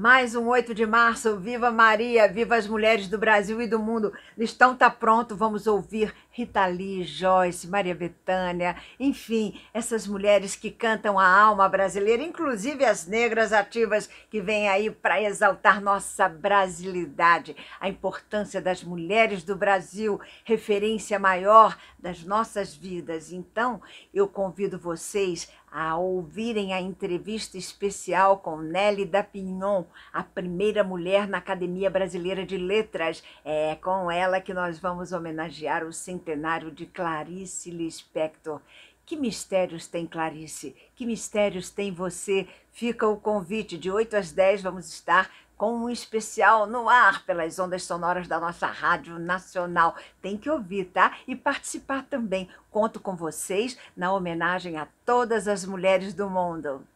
Mais um 8 de março, viva Maria, viva as mulheres do Brasil e do mundo. Listão tá pronto, vamos ouvir Rita Lee, Joyce, Maria Bethânia, enfim, essas mulheres que cantam a alma brasileira, inclusive as negras ativas que vêm aí para exaltar nossa brasilidade, a importância das mulheres do Brasil, referência maior das nossas vidas. Então, eu convido vocês a ouvirem a entrevista especial com Nelly da Pignon, a primeira mulher na Academia Brasileira de Letras. É com ela que nós vamos homenagear o centenário de Clarice Lispector. Que mistérios tem Clarice? Que mistérios tem você? Fica o convite, de 8 às 10 vamos estar com um especial no ar pelas ondas sonoras da nossa Rádio Nacional. Tem que ouvir, tá? E participar também. Conto com vocês na homenagem a todas as mulheres do mundo.